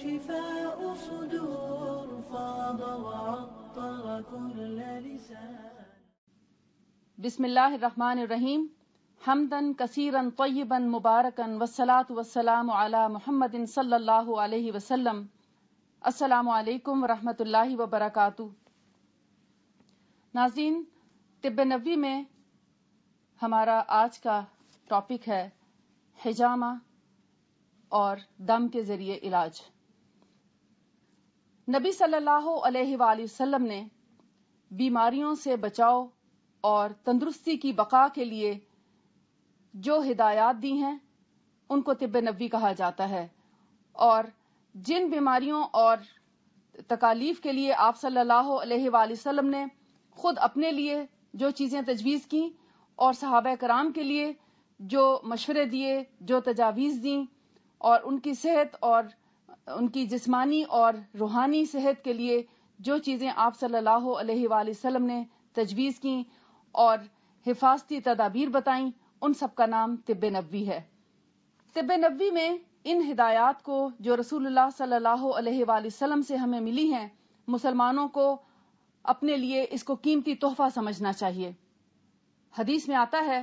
شفاء صدور فاض وعطر کل لسان بسم اللہ الرحمن الرحیم حمدن کثیر طیبن مبارکن والصلاة وسلام علی محمد صلی اللہ علیہ وسلم السلام علیکم ورحمۃ اللہ وبرکاتہ ناظرین طب نبی میں ہمارا آج کا ٹاپک ہے حجامہ اور دم کے ذریعے علاج نبی صلی اللہ علیہ وآلہ وسلم نے بیماریوں سے بچاؤ اور تندرستی کی بقا کے لیے جو ہدایات دی ہیں ان کو طب نبی کہا جاتا ہے اور جن بیماریوں اور تکالیف کے لیے آپ صلی اللہ علیہ وآلہ وسلم نے خود اپنے لیے جو چیزیں تجویز کی اور صحابہ کرام کے لیے جو مشورے دیے جو تجاویز دیں اور ان کی صحت اور ان کی جسمانی اور روحانی صحت کے لیے جو چیزیں آپ صلی اللہ علیہ وآلہ وسلم نے تجویز کی اور حفاظتی تدابیر بتائیں ان سب کا نام طب نبوی ہے طب نبوی میں ان ہدایات کو جو رسول اللہ صلی اللہ علیہ وآلہ وسلم سے ہمیں ملی ہیں مسلمانوں کو اپنے لیے اس کو قیمتی تحفہ سمجھنا چاہیے حدیث میں آتا ہے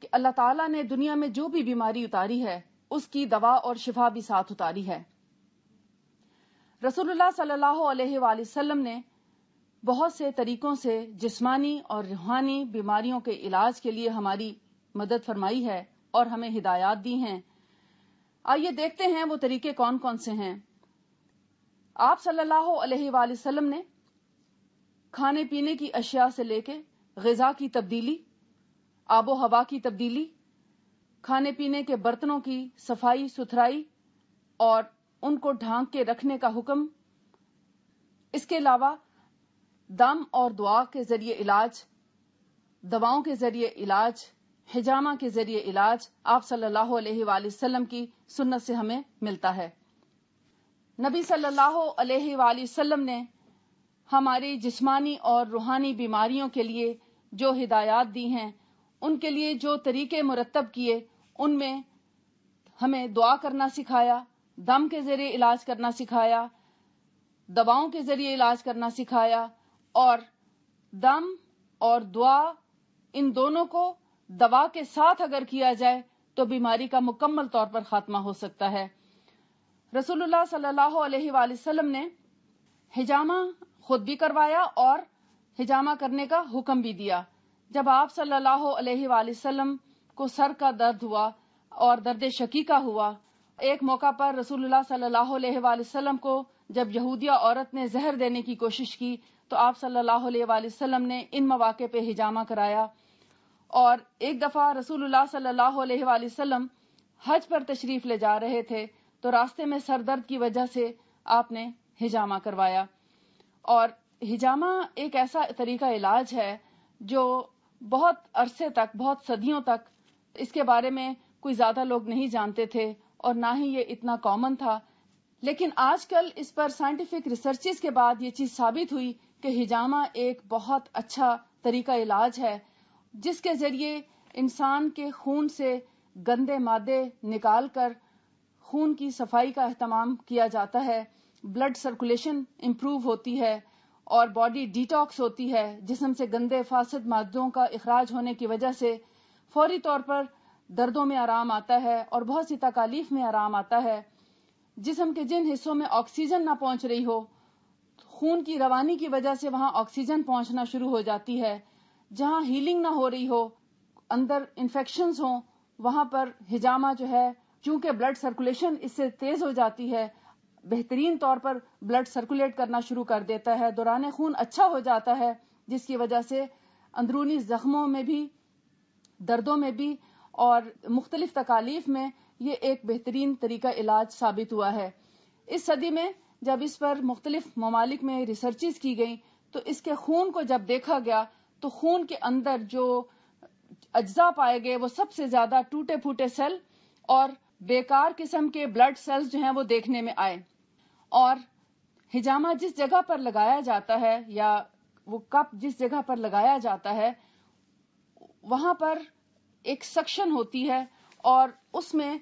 کہ اللہ تعالیٰ نے دنیا میں جو بھی بیماری اتاری ہے اس کی دوا اور شفا بھی ساتھ اتاری ہے رسول اللہ صلی اللہ علیہ وآلہ وسلم نے بہت سے طریقوں سے جسمانی اور روحانی بیماریوں کے علاج کے لیے ہماری مدد فرمائی ہے اور ہمیں ہدایات دی ہیں آئیے دیکھتے ہیں ہیں وہ طریقے کون کون سے آپ صلی اللہ علیہ وآلہ وسلم نے کھانے پینے کی اشیاء سے لے کے غذا کی تبدیلی آب و ہوا کی تبدیلی کھانے پینے کے برتنوں کی صفائی ستھرائی اور ان کو ڈھانک کے رکھنے کا حکم اس کے علاوہ دم اور دعا کے ذریعے علاج دواؤں کے ذریعے علاج حجامہ کے ذریعے علاج آپ صلی اللہ علیہ وآلہ وسلم کی سنت سے ہمیں ملتا ہے نبی صلی اللہ علیہ وآلہ وسلم نے ہماری جسمانی اور روحانی بیماریوں کے لیے جو ہدایات دی ہیں ان کے لیے جو طریقے مرتب کیے ان میں ہمیں دعا کرنا سکھایا دم کے ذریعے علاج کرنا سکھایا دواؤں کے ذریعے علاج کرنا سکھایا اور دم اور دعا ان دونوں کو دوا کے ساتھ اگر کیا جائے تو بیماری کا مکمل طور پر خاتمہ ہو سکتا ہے رسول اللہ صلی اللہ علیہ وآلہ وسلم نے ہجامہ خود بھی کروایا اور ہجامہ کرنے کا حکم بھی دیا جب آپ صلی اللہ علیہ وآلہ وسلم کو سر کا درد ہوا اور درد شکی کا ہوا ایک موقع پر رسول اللہ صلی اللہ علیہ وآلہ وسلم کو جب یہودیہ عورت نے زہر دینے کی کوشش کی تو آپ صلی اللہ علیہ وآلہ وسلم نے ان مواقع پہ ہجامہ کرایا اور ایک دفعہ رسول اللہ صلی اللہ علیہ وآلہ وسلم حج پر تشریف لے جا رہے تھے تو راستے میں سردرد کی وجہ سے آپ نے ہجامہ کروایا اور ہجامہ ایک ایسا طریقہ علاج ہے جو بہت عرصے تک بہت صدیوں تک اس کے بارے میں کوئی زیادہ لوگ نہیں جانتے تھے اور نہ ہی یہ اتنا کامن تھا لیکن آج کل اس پر سائنٹیفک ریسرچز کے بعد یہ چیز ثابت ہوئی کہ ہجامہ ایک بہت اچھا طریقہ علاج ہے جس کے ذریعے انسان کے خون سے گندے مادے نکال کر خون کی صفائی کا اہتمام کیا جاتا ہے بلڈ سرکولیشن امپروو ہوتی ہے اور باڈی ڈیٹاکس ہوتی ہے جسم سے گندے فاسد مادوں کا اخراج ہونے کی وجہ سے فوری طور پر دردوں میں آرام آتا ہے اور بہت سی تکالیف میں آرام آتا ہے جسم کے جن حصوں میں آکسیجن نہ پہنچ رہی ہو خون کی روانی کی وجہ سے وہاں آکسیجن پہنچنا شروع ہو جاتی ہے جہاں ہیلنگ نہ ہو رہی ہو اندر انفیکشنز ہوں وہاں پر ہجامہ جو ہے چونکہ بلڈ سرکولیشن اس سے تیز ہو جاتی ہے بہترین طور پر بلڈ سرکولیٹ کرنا شروع کر دیتا ہے دوران خون اچھا ہو جاتا ہے جس کی وجہ سے اندرونی زخموں میں بھی دردوں میں بھی اور مختلف تکالیف میں یہ ایک بہترین طریقہ علاج ثابت ہوا ہے اس صدی میں جب اس پر مختلف ممالک میں ریسرچز کی گئیں تو اس کے خون کو جب دیکھا گیا تو خون کے اندر جو اجزاء پائے گئے وہ سب سے زیادہ ٹوٹے پھوٹے سیل اور بیکار قسم کے بلڈ سیلز جو ہیں وہ دیکھنے میں آئے اور ہجامہ جس جگہ پر لگایا جاتا ہے یا وہ کپ جس جگہ پر لگایا جاتا ہے وہاں پر ایک سکشن ہوتی ہے اور اس میں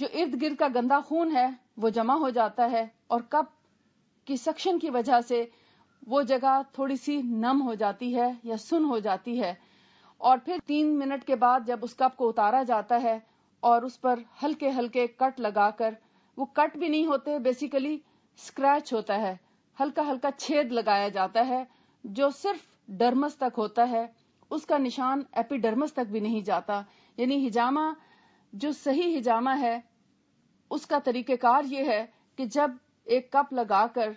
جو ارد گرد کا گندا خون ہے وہ جمع ہو جاتا ہے اور کپ کی سکشن کی وجہ سے وہ جگہ تھوڑی سی نم ہو جاتی ہے یا سن ہو جاتی ہے اور پھر تین منٹ کے بعد جب اس کپ کو اتارا جاتا ہے اور اس پر ہلکے ہلکے کٹ لگا کر وہ کٹ بھی نہیں ہوتے بیسیکلی اسکریچ ہوتا ہے ہلکا ہلکا چھید لگایا جاتا ہے جو صرف ڈرمس تک ہوتا ہے اس کا نشان ایپیڈرمس تک بھی نہیں جاتا یعنی ہجامہ جو صحیح ہجامہ ہے اس کا طریقہ کار یہ ہے کہ جب ایک کپ لگا کر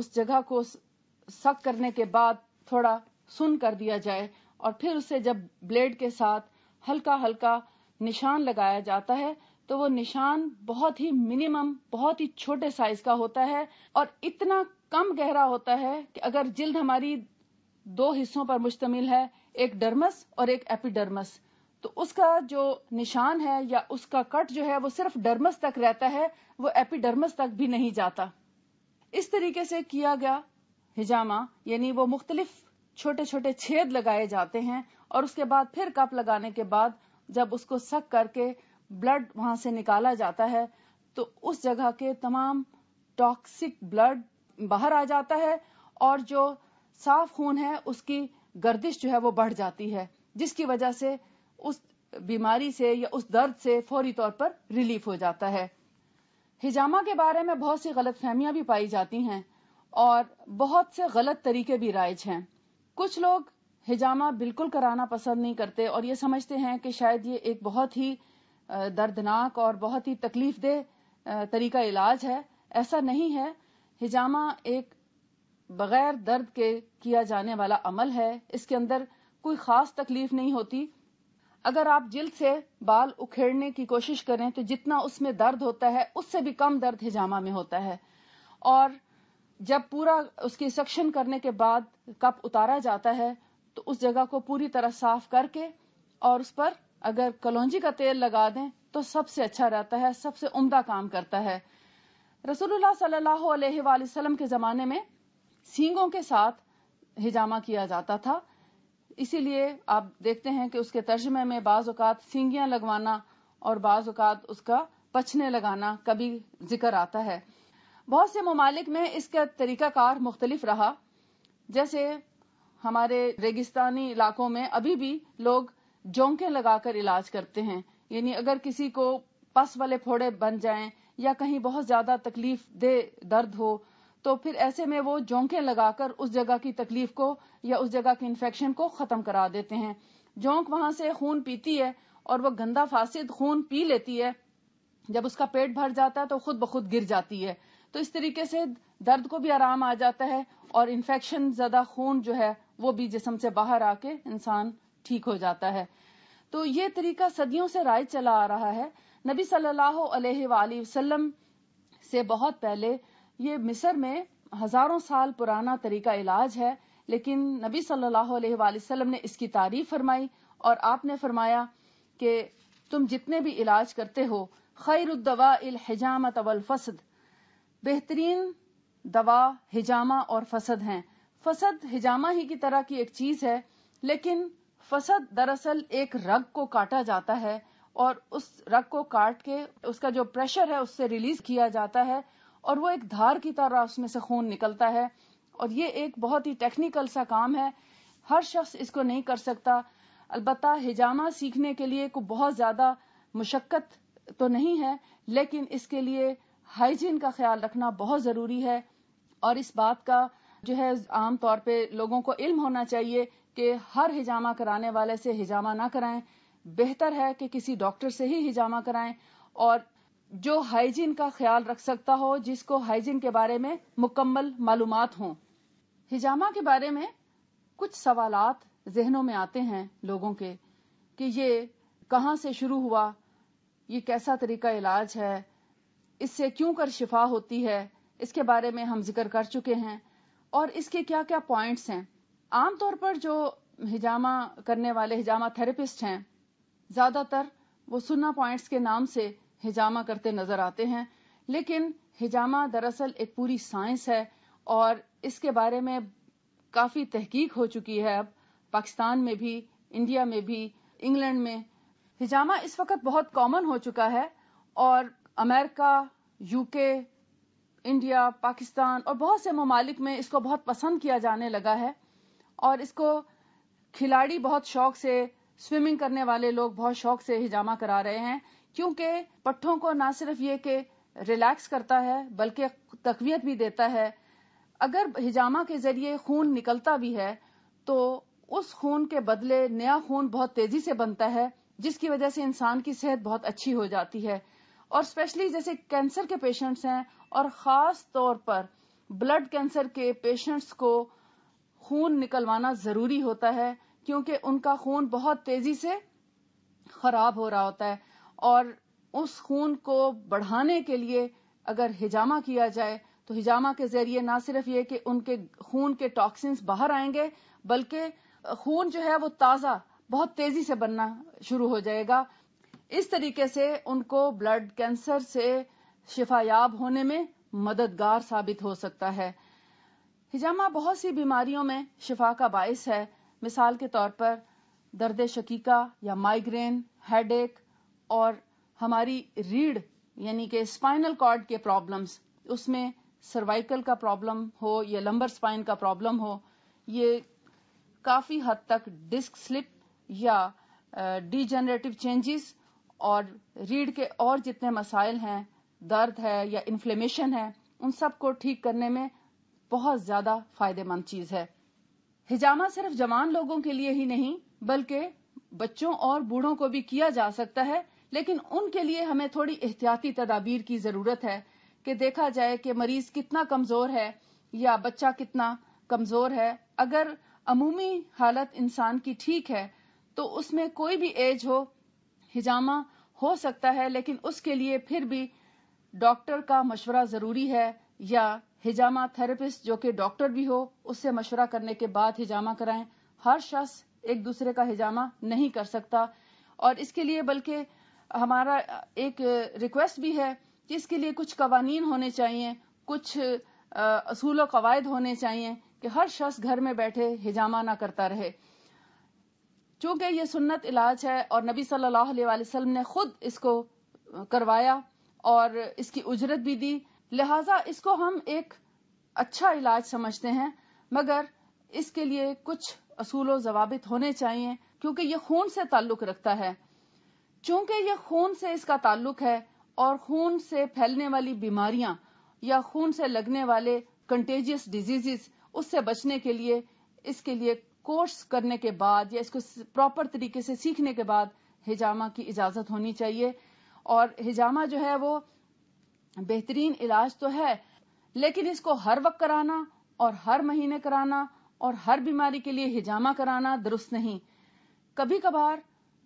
اس جگہ کو سک کرنے کے بعد تھوڑا سن کر دیا جائے اور پھر اسے جب بلیڈ کے ساتھ ہلکا ہلکا نشان لگایا جاتا ہے تو وہ نشان بہت ہی منیمم بہت ہی چھوٹے سائز کا ہوتا ہے اور اتنا کم گہرا ہوتا ہے کہ اگر جلد ہماری دو حصوں پر مشتمل ہے ایک ڈرمس اور ایک ایپیڈرمس تو اس کا جو نشان ہے یا اس کا کٹ جو ہے وہ صرف ڈرمس تک رہتا ہے وہ ایپیڈرمس تک بھی نہیں جاتا اس طریقے سے کیا گیا ہجامہ یعنی وہ مختلف چھوٹے چھوٹے چھید لگائے جاتے ہیں اور اس کے بعد پھر کپ لگانے کے بعد جب اس کو سک کر کے بلڈ وہاں سے نکالا جاتا ہے تو اس جگہ کے تمام ٹاکسک بلڈ باہر آ جاتا ہے اور جو صاف خون ہے اس کی گردش جو ہے وہ بڑھ جاتی ہے جس کی وجہ سے اس بیماری سے یا اس درد سے فوری طور پر ریلیف ہو جاتا ہے ہجامہ کے بارے میں بہت سی غلط فہمیاں بھی پائی جاتی ہیں اور بہت سے غلط طریقے بھی رائج ہیں کچھ لوگ ہجامہ بالکل کرانا پسند نہیں کرتے اور یہ سمجھتے ہیں کہ شاید یہ ایک بہت ہی دردناک اور بہت ہی تکلیف دہ طریقہ علاج ہے ایسا نہیں ہے ہجامہ ایک بغیر درد کے کیا جانے والا عمل ہے اس کے اندر کوئی خاص تکلیف نہیں ہوتی اگر آپ جلد سے بال اکھیڑنے کی کوشش کریں تو جتنا اس میں درد ہوتا ہے اس سے بھی کم درد ہجامہ میں ہوتا ہے اور جب پورا اس کی سکشن کرنے کے بعد کپ اتارا جاتا ہے تو اس جگہ کو پوری طرح صاف کر کے اور اس پر اگر کلونجی کا تیل لگا دیں تو سب سے اچھا رہتا ہے سب سے عمدہ کام کرتا ہے رسول اللہ صلی اللہ علیہ وآلہ وسلم کے زمانے میں سینگوں کے ساتھ ہجامہ کیا جاتا تھا اسی لیے آپ دیکھتے ہیں کہ اس کے ترجمے میں بعض اوقات سینگیاں لگوانا اور بعض اوقات اس کا پچھنے لگانا کبھی ذکر آتا ہے بہت سے ممالک میں اس کا طریقہ کار مختلف رہا جیسے ہمارے ریگستانی علاقوں میں ابھی بھی لوگ جونکیں لگا کر علاج کرتے ہیں یعنی اگر کسی کو پس والے پھوڑے بن جائیں یا کہیں بہت زیادہ تکلیف دے درد ہو تو پھر ایسے میں وہ جونکیں لگا کر اس جگہ کی تکلیف کو یا اس جگہ کی انفیکشن کو ختم کرا دیتے ہیں جونک وہاں سے خون پیتی ہے اور وہ گندا فاسد خون پی لیتی ہے جب اس کا پیٹ بھر جاتا ہے تو خود بخود گر جاتی ہے تو اس طریقے سے درد کو بھی آرام آ جاتا ہے اور انفیکشن زیادہ خون جو ہے وہ بھی جسم سے باہر آ کے انسان ٹھیک ہو جاتا ہے تو یہ طریقہ صدیوں سے رائج چلا آ رہا ہے نبی صلی اللہ علیہ وآلہ وسلم سے بہت پہلے یہ مصر میں ہزاروں سال پرانا طریقہ علاج ہے لیکن نبی صلی اللہ علیہ وآلہ وسلم نے اس کی تعریف فرمائی اور آپ نے فرمایا کہ تم جتنے بھی علاج کرتے ہو خیر الدواء الحجامت والفسد بہترین دوا ہجامہ اور فسد ہیں فسد ہجامہ ہی کی طرح کی ایک چیز ہے لیکن فسد دراصل ایک رگ کو کاٹا جاتا ہے اور اس رگ کو کاٹ کے اس کا جو پریشر ہے اس سے ریلیز کیا جاتا ہے اور وہ ایک دھار کی طرح اس میں سے خون نکلتا ہے اور یہ ایک بہت ہی ٹیکنیکل سا کام ہے ہر شخص اس کو نہیں کر سکتا البتہ ہجامہ سیکھنے کے لیے کو بہت زیادہ مشقت تو نہیں ہے لیکن اس کے لیے ہائیجین کا خیال رکھنا بہت ضروری ہے اور اس بات کا جو ہے عام طور پہ لوگوں کو علم ہونا چاہیے کہ ہر ہجامہ کرانے والے سے ہجامہ نہ کرائیں بہتر ہے کہ کسی ڈاکٹر سے ہی ہجامہ کرائیں اور جو ہائیجین کا خیال رکھ سکتا ہو جس کو ہائیجین کے بارے میں مکمل معلومات ہوں ہجامہ کے بارے میں کچھ سوالات ذہنوں میں آتے ہیں لوگوں کے کہ یہ کہاں سے شروع ہوا یہ کیسا طریقہ علاج ہے اس سے کیوں کر شفا ہوتی ہے اس کے بارے میں ہم ذکر کر چکے ہیں اور اس کے کیا کیا پوائنٹس ہیں عام طور پر جو ہجامہ کرنے والے ہجامہ تھراپسٹ ہیں زیادہ تر وہ سننا پوائنٹس کے نام سے ہجامہ کرتے نظر آتے ہیں لیکن ہجامہ دراصل ایک پوری سائنس ہے اور اس کے بارے میں کافی تحقیق ہو چکی ہے اب پاکستان میں بھی انڈیا میں بھی انگلینڈ میں ہجامہ اس وقت بہت کامن ہو چکا ہے اور امریکہ یو کے انڈیا پاکستان اور بہت سے ممالک میں اس کو بہت پسند کیا جانے لگا ہے اور اس کو کھلاڑی بہت شوق سے سویمنگ کرنے والے لوگ بہت شوق سے ہجامہ کرا رہے ہیں کیونکہ پٹھوں کو نہ صرف یہ کہ ریلیکس کرتا ہے بلکہ تقویت بھی دیتا ہے اگر ہجامہ کے ذریعے خون نکلتا بھی ہے تو اس خون کے بدلے نیا خون بہت تیزی سے بنتا ہے جس کی وجہ سے انسان کی صحت بہت اچھی ہو جاتی ہے اور اسپیشلی جیسے کینسر کے پیشنٹس ہیں اور خاص طور پر بلڈ کینسر کے پیشنٹس کو خون نکلوانا ضروری ہوتا ہے کیونکہ ان کا خون بہت تیزی سے خراب ہو رہا ہوتا ہے اور اس خون کو بڑھانے کے لیے اگر ہجامہ کیا جائے تو ہجامہ کے ذریعے نہ صرف یہ کہ ان کے خون کے ٹاکسنس باہر آئیں گے بلکہ خون جو ہے وہ تازہ بہت تیزی سے بننا شروع ہو جائے گا اس طریقے سے ان کو بلڈ کینسر سے شفا یاب ہونے میں مددگار ثابت ہو سکتا ہے ہجامہ بہت سی بیماریوں میں شفا کا باعث ہے مثال کے طور پر درد شکیقہ یا مائیگرین ہیڈ ایک اور ہماری ریڑھ یعنی کہ اسپائنل کارڈ کے پرابلمس اس میں سروائیکل کا پرابلم ہو یا لمبر اسپائن کا پرابلم ہو یہ کافی حد تک ڈسک سلپ یا ڈی جنریٹو چینجز اور ریڑھ کے اور جتنے مسائل ہیں درد ہے یا انفلیمیشن ہے ان سب کو ٹھیک کرنے میں بہت زیادہ فائدہ مند چیز ہے ہجامہ صرف جوان لوگوں کے لیے ہی نہیں بلکہ بچوں اور بوڑھوں کو بھی کیا جا سکتا ہے لیکن ان کے لیے ہمیں تھوڑی احتیاطی تدابیر کی ضرورت ہے کہ دیکھا جائے کہ مریض کتنا کمزور ہے یا بچہ کتنا کمزور ہے اگر عمومی حالت انسان کی ٹھیک ہے تو اس میں کوئی بھی ایج ہو ہجامہ ہو سکتا ہے لیکن اس کے لیے پھر بھی ڈاکٹر کا مشورہ ضروری ہے یا ہجامہ تھراپسٹ جو کہ ڈاکٹر بھی ہو اس سے مشورہ کرنے کے بعد ہجامہ کرائیں ہر شخص ایک دوسرے کا ہجامہ نہیں کر سکتا اور اس کے لیے بلکہ ہمارا ایک ریکویسٹ بھی ہے کہ اس کے لیے کچھ قوانین ہونے چاہیے کچھ اصول و قواعد ہونے چاہیے کہ ہر شخص گھر میں بیٹھے ہجامہ نہ کرتا رہے چونکہ یہ سنت علاج ہے اور نبی صلی اللہ علیہ وسلم نے خود اس کو کروایا اور اس کی اجرت بھی دی لہٰذا اس کو ہم ایک اچھا علاج سمجھتے ہیں مگر اس کے لیے کچھ اصول و ضوابط ہونے چاہیے کیونکہ یہ خون سے تعلق رکھتا ہے چونکہ یہ خون سے اس کا تعلق ہے اور خون سے پھیلنے والی بیماریاں یا خون سے لگنے والے کنٹیجیس ڈیزیز اس سے بچنے کے لیے اس کے لیے کورس کرنے کے بعد یا اس کو پراپر طریقے سے سیکھنے کے بعد ہجامہ کی اجازت ہونی چاہیے اور ہجامہ جو ہے وہ بہترین علاج تو ہے لیکن اس کو ہر وقت کرانا اور ہر مہینے کرانا اور ہر بیماری کے لیے ہجامہ کرانا درست نہیں کبھی کبھار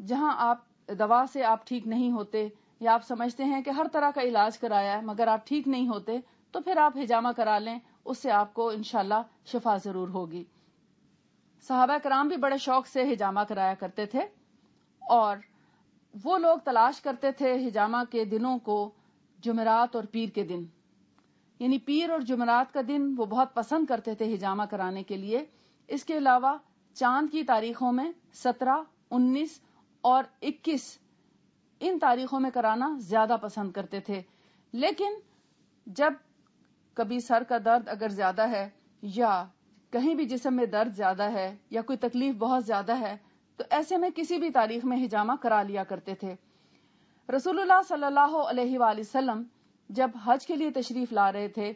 جہاں آپ دوا سے آپ ٹھیک نہیں ہوتے یا آپ سمجھتے ہیں کہ ہر طرح کا علاج کرایا ہے مگر آپ ٹھیک نہیں ہوتے تو پھر آپ ہجامہ کرا لیں اس سے آپ کو انشاءاللہ شفا ضرور ہوگی صحابہ کرام بھی بڑے شوق سے ہجامہ کرایا کرتے تھے اور وہ لوگ تلاش کرتے تھے ہجامہ کے دنوں کو جمعرات اور پیر کے دن یعنی پیر اور جمعرات کا دن وہ بہت پسند کرتے تھے ہجامہ کرانے کے لیے اس کے علاوہ چاند کی تاریخوں میں سترہ انیس اور اکیس ان تاریخوں میں کرانا زیادہ پسند کرتے تھے لیکن جب کبھی سر کا درد اگر زیادہ ہے یا کہیں بھی جسم میں درد زیادہ ہے یا کوئی تکلیف بہت زیادہ ہے تو ایسے میں کسی بھی تاریخ میں ہجامہ کرا لیا کرتے تھے رسول اللہ صلی اللہ علیہ وآلہ وسلم جب حج کے لیے تشریف لا رہے تھے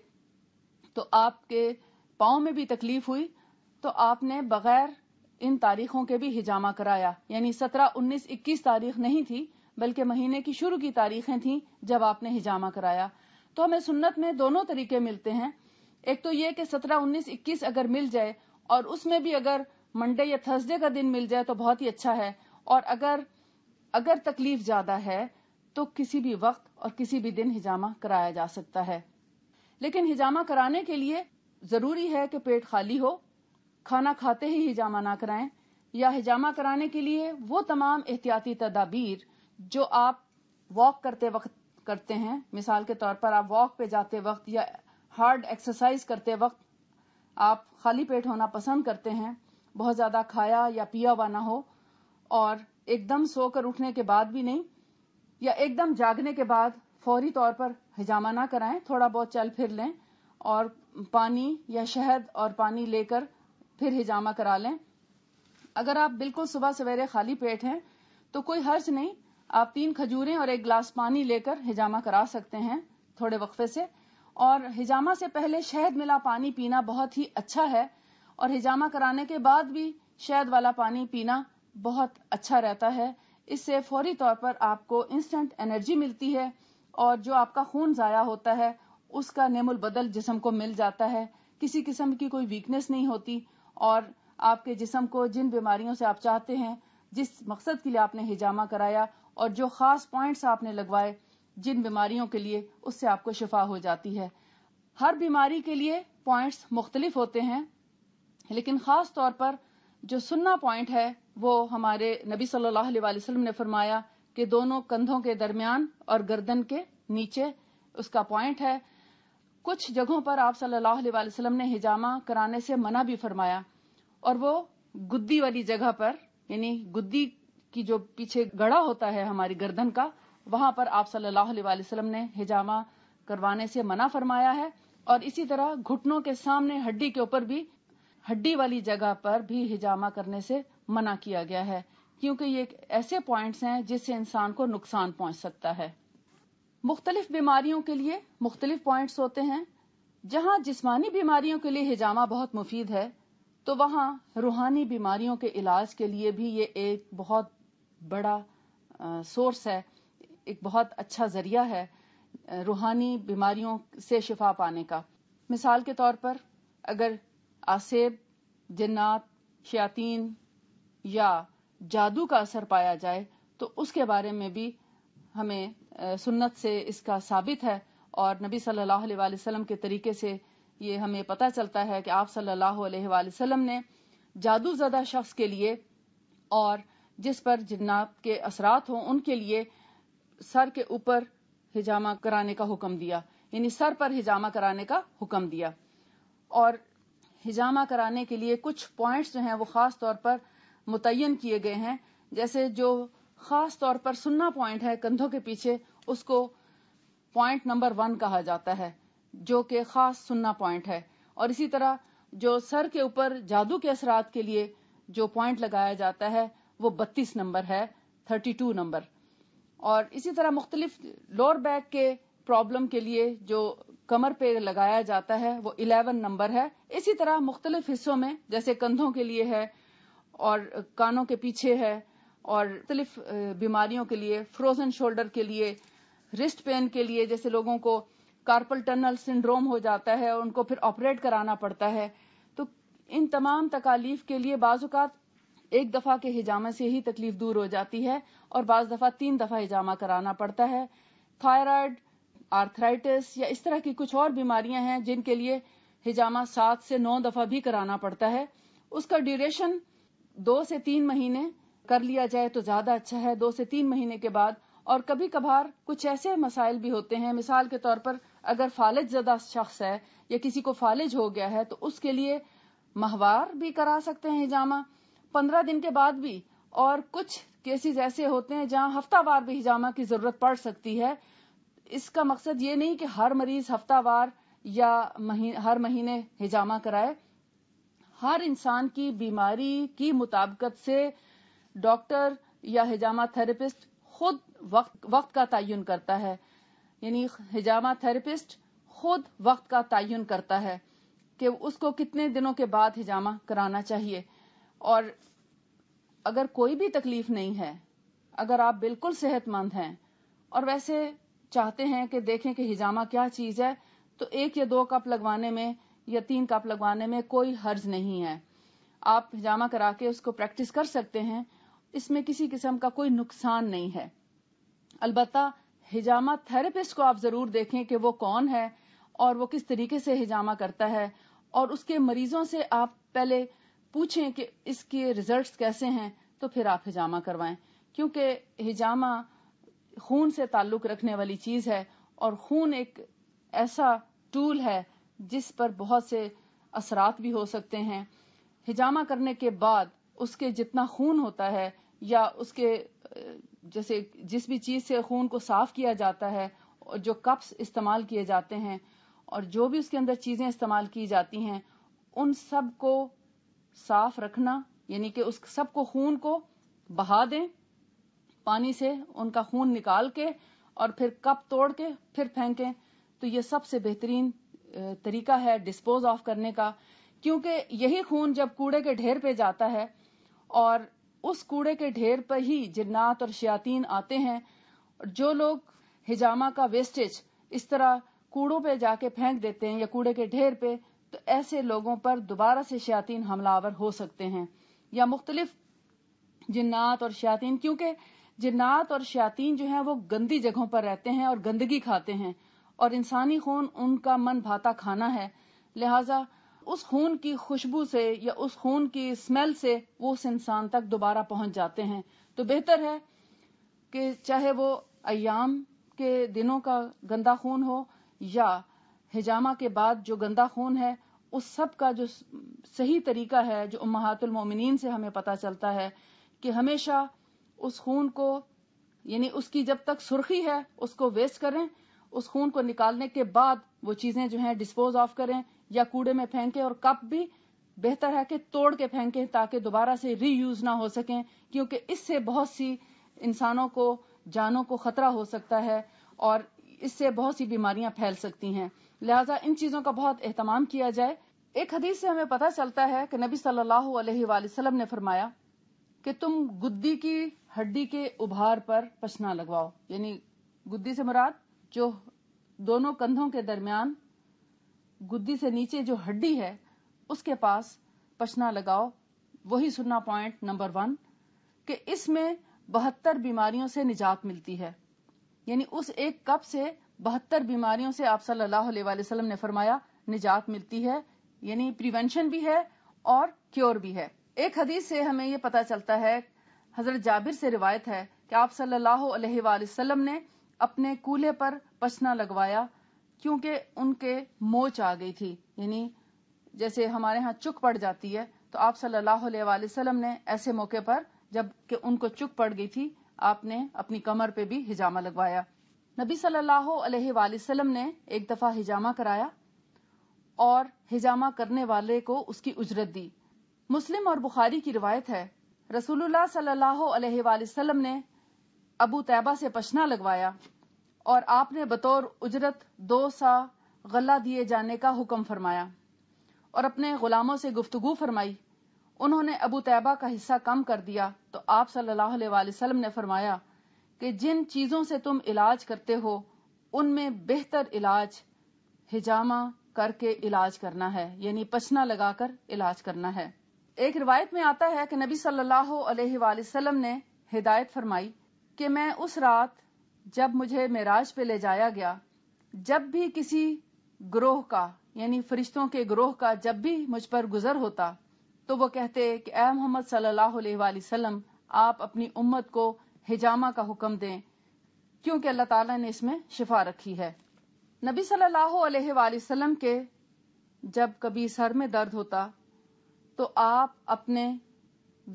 تو آپ کے پاؤں میں بھی تکلیف ہوئی تو آپ نے بغیر ان تاریخوں کے بھی ہجامہ کرایا یعنی سترہ انیس اکیس تاریخ نہیں تھی بلکہ مہینے کی شروع کی تاریخیں تھیں جب آپ نے ہجامہ کرایا تو ہمیں سنت میں دونوں طریقے ملتے ہیں ایک تو یہ کہ سترہ انیس اکیس اگر مل جائے اور اس میں بھی اگر منڈے یا تھرسڈے کا دن مل جائے تو بہت ہی اچھا ہے اور اگر اگر تکلیف زیادہ ہے تو کسی بھی وقت اور کسی بھی دن ہجامہ کرایا جا سکتا ہے لیکن ہجامہ کرانے کے لیے ضروری ہے کہ پیٹ خالی ہو کھانا کھاتے ہی ہجامہ نہ کرائیں یا ہجامہ کرانے کے لیے وہ تمام احتیاطی تدابیر جو آپ واک کرتے وقت کرتے ہیں مثال کے طور پر آپ واک پہ جاتے وقت یا ہارڈ ایکسرسائز کرتے وقت آپ خالی پیٹ ہونا پسند کرتے ہیں بہت زیادہ کھایا یا پیا ہوا نہ ہو اور ایک دم سو کر اٹھنے کے بعد بھی نہیں یا ایک دم جاگنے کے بعد فوری طور پر ہجامہ نہ کرائیں تھوڑا بہت چل پھر لیں اور پانی یا شہد اور پانی لے کر پھر ہجامہ کرا لیں اگر آپ بالکل صبح سویرے خالی پیٹ ہیں تو کوئی حرج نہیں آپ تین کھجوریں اور ایک گلاس پانی لے کر ہجامہ کرا سکتے ہیں تھوڑے وقفے سے اور ہجامہ سے پہلے شہد ملا پانی پینا بہت ہی اچھا ہے اور ہجامہ کرانے کے بعد بھی شہد والا پانی پینا بہت اچھا رہتا ہے اس سے فوری طور پر آپ کو انسٹنٹ انرجی ملتی ہے اور جو آپ کا خون ضائع ہوتا ہے اس کا نیم البدل جسم کو مل جاتا ہے کسی قسم کی کوئی ویکنس نہیں ہوتی اور آپ کے جسم کو جن بیماریوں سے آپ چاہتے ہیں جس مقصد کے لیے آپ نے ہجامہ کرایا اور جو خاص پوائنٹس آپ نے لگوائے جن بیماریوں کے لیے اس سے آپ کو شفا ہو جاتی ہے ہر بیماری کے لیے پوائنٹس مختلف ہوتے ہیں لیکن خاص طور پر جو سننا پوائنٹ ہے وہ ہمارے نبی صلی اللہ علیہ وسلم نے فرمایا کہ دونوں کندھوں کے درمیان اور گردن کے نیچے اس کا پوائنٹ ہے کچھ جگہوں پر آپ صلی اللہ علیہ وسلم نے ہجامہ کرانے سے منع بھی فرمایا اور وہ گدی والی جگہ پر یعنی گدی کی جو پیچھے گڑا ہوتا ہے ہماری گردن کا وہاں پر آپ صلی اللہ علیہ وسلم نے ہجامہ کروانے سے منع فرمایا ہے اور اسی طرح گھٹنوں کے سامنے ہڈی کے اوپر بھی ہڈی والی جگہ پر بھی ہجامہ کرنے سے منع کیا گیا ہے کیونکہ یہ ایسے پوائنٹس ہیں جس سے انسان کو نقصان پہنچ سکتا ہے مختلف بیماریوں کے لیے مختلف پوائنٹس ہوتے ہیں جہاں جسمانی بیماریوں کے لیے ہجامہ بہت مفید ہے تو وہاں روحانی بیماریوں کے علاج کے لیے بھی یہ ایک بہت بڑا سورس ہے ایک بہت اچھا ذریعہ ہے روحانی بیماریوں سے شفا پانے کا مثال کے طور پر اگر آسیب جنات شیاطین یا جادو کا اثر پایا جائے تو اس کے بارے میں بھی ہمیں سنت سے اس کا ثابت ہے اور نبی صلی اللہ علیہ وسلم کے طریقے سے یہ ہمیں پتہ چلتا ہے کہ آپ صلی اللہ علیہ وسلم نے جادو زدہ شخص کے لیے اور جس پر جنات کے اثرات ہوں ان کے لیے سر کے اوپر ہجامہ کرانے کا حکم دیا یعنی سر پر ہجامہ کرانے کا حکم دیا اور ہجامہ کرانے کے لیے کچھ پوائنٹس جو ہیں وہ خاص طور پر متعین کیے گئے ہیں جیسے جو خاص طور پر سننا پوائنٹ ہے کندھوں کے پیچھے اس کو پوائنٹ نمبر ون کہا جاتا ہے جو کہ خاص سننا پوائنٹ ہے اور اسی طرح جو سر کے اوپر جادو کے اثرات کے لیے جو پوائنٹ لگایا جاتا ہے وہ بتیس نمبر ہے تھرٹی ٹو نمبر اور اسی طرح مختلف لوور بیک کے پرابلم کے لیے جو کمر پہ لگایا جاتا ہے وہ الیون نمبر ہے اسی طرح مختلف حصوں میں جیسے کندھوں کے لیے ہے اور کانوں کے پیچھے ہے اور مختلف بیماریوں کے لیے فروزن شولڈر کے لیے رسٹ پین کے لیے جیسے لوگوں کو کارپل ٹنل سنڈروم ہو جاتا ہے اور ان کو پھر آپریٹ کرانا پڑتا ہے تو ان تمام تکالیف کے لیے بعض اوقات ایک دفعہ کے ہجامے سے ہی تکلیف دور ہو جاتی ہے اور بعض دفعہ تین دفعہ ہجامہ کرانا پڑتا ہے تھائرائڈ آرتھرائٹس یا اس طرح کی کچھ اور بیماریاں ہیں جن کے لیے ہجامہ سات سے نو دفعہ بھی کرانا پڑتا ہے اس کا ڈیوریشن دو سے تین مہینے کر لیا جائے تو زیادہ اچھا ہے دو سے تین مہینے کے بعد اور کبھی کبھار کچھ ایسے مسائل بھی ہوتے ہیں مثال کے طور پر اگر فالج زدہ شخص ہے یا کسی کو فالج ہو گیا ہے تو اس کے لیے ماہوار بھی کرا سکتے ہیں ہجامہ پندرہ دن کے بعد بھی اور کچھ کیسز ایسے ہوتے ہیں جہاں ہفتہ وار بھی ہجامہ کی ضرورت پڑ سکتی ہے اس کا مقصد یہ نہیں کہ ہر مریض ہفتہ وار یا ہر مہینے ہجامہ کرائے ہر انسان کی بیماری کی مطابقت سے ڈاکٹر یا ہجامہ تھراپسٹ خود وقت کا تعین کرتا ہے یعنی ہجامہ تھراپسٹ خود وقت کا تعین کرتا ہے کہ اس کو کتنے دنوں کے بعد ہجامہ کرانا چاہیے اور اگر کوئی بھی تکلیف نہیں ہے اگر آپ بالکل صحت مند ہیں اور ویسے چاہتے ہیں کہ دیکھیں کہ ہجامہ کیا چیز ہے تو ایک یا دو کپ لگوانے میں یا تین کپ لگوانے میں کوئی حرض نہیں ہے آپ ہجامہ کرا کے اس کو پریکٹس کر سکتے ہیں اس میں کسی قسم کا کوئی نقصان نہیں ہے البتہ ہجامہ تھراپسٹ کو آپ ضرور دیکھیں کہ وہ کون ہے اور وہ کس طریقے سے ہجامہ کرتا ہے اور اس کے مریضوں سے آپ پہلے پوچھیں کہ اس کے ریزلٹس کیسے ہیں تو پھر آپ ہجامہ کروائیں کیونکہ ہجامہ خون سے تعلق رکھنے والی چیز ہے اور خون ایک ایسا ٹول ہے جس پر بہت سے اثرات بھی ہو سکتے ہیں ہجامہ کرنے کے بعد اس کے جتنا خون ہوتا ہے یا اس کے جیسے جس بھی چیز سے خون کو صاف کیا جاتا ہے اور جو کپس استعمال کیے جاتے ہیں اور جو بھی اس کے اندر چیزیں استعمال کی جاتی ہیں ان سب کو صاف رکھنا یعنی کہ اس سب کو خون کو بہا دیں پانی سے ان کا خون نکال کے اور پھر کپ توڑ کے پھر پھینکیں تو یہ سب سے بہترین طریقہ ہے ڈسپوز آف کرنے کا کیونکہ یہی خون جب کوڑے کے ڈھیر پہ جاتا ہے اور اس کوڑے کے ڈھیر پر ہی جنات اور شیاطین آتے ہیں جو لوگ ہجامہ کا ویسٹیج اس طرح کوڑوں پہ جا کے پھینک دیتے ہیں یا کوڑے کے ڈھیر پہ تو ایسے لوگوں پر دوبارہ سے شیاطین حملہ آور ہو سکتے ہیں یا مختلف جنات اور شیاطین کیونکہ جنات اور شیاطین جو ہیں وہ گندی جگہوں پر رہتے ہیں اور گندگی کھاتے ہیں اور انسانی خون ان کا من بھاتا کھانا ہے لہذا اس خون کی خوشبو سے یا اس خون کی اسمیل سے وہ اس انسان تک دوبارہ پہنچ جاتے ہیں تو بہتر ہے کہ چاہے وہ ایام کے دنوں کا گندا خون ہو یا ہجامہ کے بعد جو گندا خون ہے اس سب کا جو صحیح طریقہ ہے جو امہات المومنین سے ہمیں پتہ چلتا ہے کہ ہمیشہ اس خون کو یعنی اس کی جب تک سرخی ہے اس کو ویسٹ کریں اس خون کو نکالنے کے بعد وہ چیزیں جو ہیں ڈسپوز آف کریں یا کوڑے میں پھینکیں اور کپ بھی بہتر ہے کہ توڑ کے پھینکیں تاکہ دوبارہ سے ری یوز نہ ہو سکیں کیونکہ اس سے بہت سی انسانوں کو جانوں کو خطرہ ہو سکتا ہے اور اس سے بہت سی بیماریاں پھیل سکتی ہیں لہٰذا ان چیزوں کا بہت اہتمام کیا جائے ایک حدیث سے ہمیں پتہ چلتا ہے کہ نبی صلی اللہ علیہ وآلہ وسلم نے فرمایا کہ تم گدی کی ہڈی کے ابھار پر پسنا لگواؤ یعنی گدی سے مراد جو دونوں کندھوں کے درمیان گدی سے نیچے جو ہڈی ہے اس کے پاس پشنا لگاؤ وہی سننا پوائنٹ نمبر ون کہ اس میں بہتر بیماریوں سے نجات ملتی ہے یعنی اس ایک کپ سے بہتر بیماریوں سے آپ صلی اللہ علیہ وآلہ وسلم نے فرمایا نجات ملتی ہے یعنی پریونشن بھی ہے اور کیور بھی ہے ایک حدیث سے ہمیں یہ پتا چلتا ہے حضرت جابر سے روایت ہے کہ آپ صلی اللہ علیہ وآلہ وسلم نے اپنے کولے پر پسنا لگوایا کیونکہ ان کے موچ آ گئی تھی یعنی جیسے ہمارے ہاں چک پڑ جاتی ہے تو آپ صلی اللہ علیہ وآلہ وسلم نے ایسے موقع پر جب کہ ان کو چک پڑ گئی تھی آپ نے اپنی کمر پہ بھی ہجامہ لگوایا نبی صلی اللہ علیہ وآلہ وسلم نے ایک دفعہ ہجامہ کرایا اور ہجامہ کرنے والے کو اس کی اجرت دی مسلم اور بخاری کی روایت ہے رسول اللہ صلی اللہ علیہ وآلہ وسلم نے ابو طیبہ سے پشنا لگوایا اور آپ نے بطور اجرت دو سا غلہ دیے جانے کا حکم فرمایا اور اپنے غلاموں سے گفتگو فرمائی انہوں نے ابو طیبہ کا حصہ کم کر دیا تو آپ صلی اللہ علیہ وسلم نے فرمایا کہ جن چیزوں سے تم علاج کرتے ہو ان میں بہتر علاج ہجامہ کر کے علاج کرنا ہے یعنی پشنا لگا کر علاج کرنا ہے ایک روایت میں آتا ہے کہ نبی صلی اللہ علیہ وآلہ وسلم نے ہدایت فرمائی کہ میں اس رات جب مجھے معراج پہ لے جایا گیا جب بھی کسی گروہ کا یعنی فرشتوں کے گروہ کا جب بھی مجھ پر گزر ہوتا تو وہ کہتے کہ اے محمد صلی اللہ علیہ وآلہ وسلم آپ اپنی امت کو ہجامہ کا حکم دیں کیونکہ اللہ تعالیٰ نے اس میں شفا رکھی ہے نبی صلی اللہ علیہ وآلہ وسلم کے جب کبھی سر میں درد ہوتا تو آپ اپنے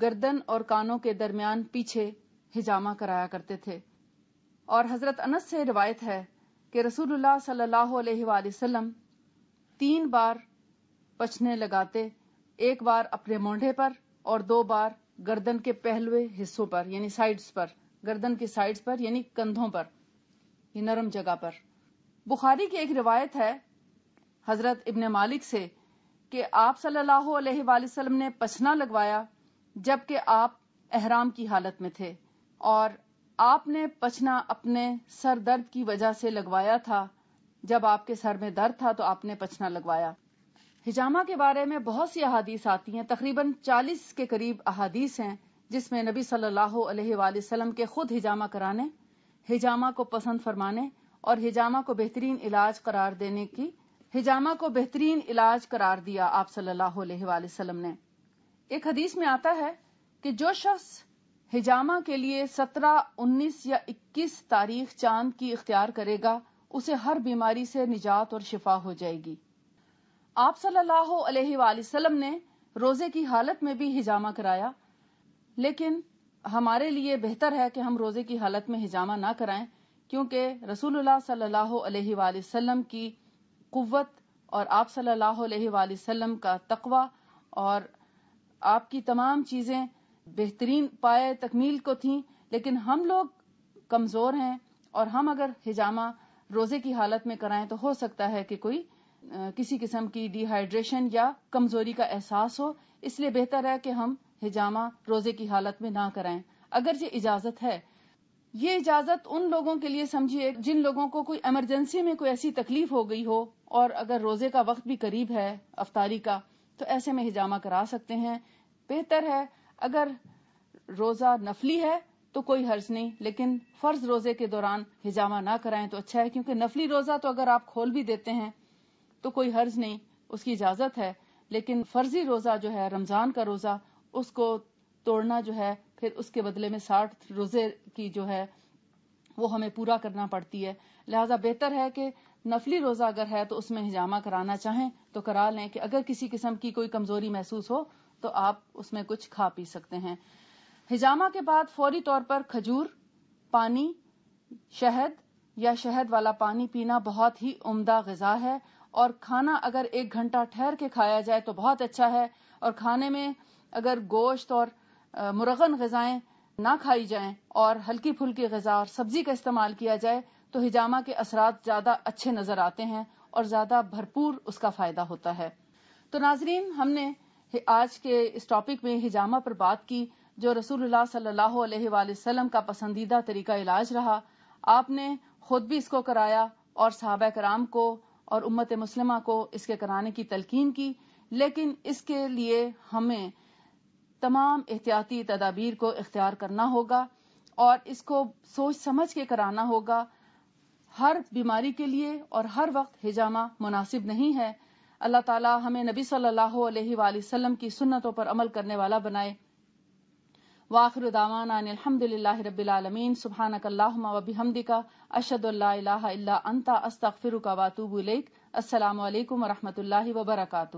گردن اور کانوں کے درمیان پیچھے ہجامہ کرایا کرتے تھے اور حضرت انس سے روایت ہے کہ رسول اللہ صلی اللہ علیہ وآلہ وسلم تین بار پچھنے لگاتے ایک بار اپنے مونڈے پر اور دو بار گردن کے پہلوے حصوں پر یعنی سائڈ پر گردن کی سائڈ پر یعنی کندھوں پر یہ یعنی نرم جگہ پر بخاری کی ایک روایت ہے حضرت ابن مالک سے کہ آپ صلی اللہ علیہ وآلہ وسلم نے پچھنا لگوایا جبکہ آپ احرام کی حالت میں تھے اور آپ نے پچھنا اپنے سر درد کی وجہ سے لگوایا تھا جب آپ کے سر میں درد تھا تو آپ نے پچھنا لگوایا ہجامہ کے بارے میں بہت سی احادیث آتی ہیں تقریباً چالیس کے قریب احادیث ہیں جس میں نبی صلی اللہ علیہ وآلہ وسلم کے خود ہجامہ کرانے ہجامہ کو پسند فرمانے اور ہجامہ کو بہترین علاج قرار دینے کی ہجامہ کو بہترین علاج قرار دیا آپ صلی اللہ علیہ وآلہ وسلم نے ایک حدیث میں آتا ہے کہ جو شخص ہجامہ کے لیے سترہ انیس یا اکیس تاریخ چاند کی اختیار کرے گا اسے ہر بیماری سے نجات اور شفا ہو جائے گی آپ صلی اللہ علیہ وآلہ وسلم نے روزے کی حالت میں بھی ہجامہ کرایا لیکن ہمارے لیے بہتر ہے کہ ہم روزے کی حالت میں ہجامہ نہ کرائیں کیونکہ رسول اللہ صلی اللہ علیہ وآلہ وسلم کی قوت اور آپ صلی اللہ علیہ وآلہ وسلم کا تقوی اور آپ کی تمام چیزیں بہترین پائے تکمیل کو تھی لیکن ہم لوگ کمزور ہیں اور ہم اگر ہجامہ روزے کی حالت میں کرائیں تو ہو سکتا ہے کہ کوئی کسی قسم کی ڈی ہائیڈریشن یا کمزوری کا احساس ہو اس لیے بہتر ہے کہ ہم ہجامہ روزے کی حالت میں نہ کرائیں اگر یہ اجازت ہے یہ اجازت ان لوگوں کے لیے سمجھیے جن لوگوں کو کوئی ایمرجنسی میں کوئی ایسی تکلیف ہو گئی ہو اور اگر روزے کا وقت بھی قریب ہے افطاری کا تو ایسے میں ہجامہ کرا سکتے ہیں بہتر ہے اگر روزہ نفلی ہے تو کوئی حرض نہیں لیکن فرض روزے کے دوران ہجامہ نہ کرائیں تو اچھا ہے کیونکہ نفلی روزہ تو اگر آپ کھول بھی دیتے ہیں تو کوئی حرض نہیں اس کی اجازت ہے لیکن فرضی روزہ جو ہے رمضان کا روزہ اس کو توڑنا جو ہے پھر اس کے بدلے میں ساٹھ روزے کی جو ہے وہ ہمیں پورا کرنا پڑتی ہے لہذا بہتر ہے کہ نفلی روزہ اگر ہے تو اس میں ہجامہ کرانا چاہیں تو کرا لیں کہ اگر کسی قسم کی کوئی کمزوری محسوس ہو تو آپ اس میں کچھ کھا پی سکتے ہیں ہجامہ کے بعد فوری طور پر کھجور پانی شہد یا شہد والا پانی پینا بہت ہی عمدہ غذا ہے اور کھانا اگر ایک گھنٹہ ٹھہر کے کھایا جائے تو بہت اچھا ہے اور کھانے میں اگر گوشت اور مرغن غذائیں نہ کھائی جائیں اور ہلکی پھلکی غذا اور سبزی کا استعمال کیا جائے تو ہجامہ کے اثرات زیادہ اچھے نظر آتے ہیں اور زیادہ بھرپور اس کا فائدہ ہوتا ہے تو ناظرین ہم نے آج کے اس ٹاپک میں ہجامہ پر بات کی جو رسول اللہ صلی اللہ علیہ وآلہ وسلم کا پسندیدہ طریقہ علاج رہا آپ نے خود بھی اس کو کرایا اور صحابہ کرام کو اور امت مسلمہ کو اس کے کرانے کی تلقین کی لیکن اس کے لیے ہمیں تمام احتیاطی تدابیر کو اختیار کرنا ہوگا اور اس کو سوچ سمجھ کے کرانا ہوگا ہر بیماری کے لیے اور ہر وقت ہجامہ مناسب نہیں ہے اللہ تعالی ہمیں نبی صلی اللہ علیہ وآلہ وسلم کی سنتوں پر عمل کرنے والا بنائے ان رب العالمین سبحانک اللہم و بحمدکا اشد اللہ الہ الا انتا استغفرکا و باتوب الخ السلام علیکم ورحمت اللہ وبرکاتہ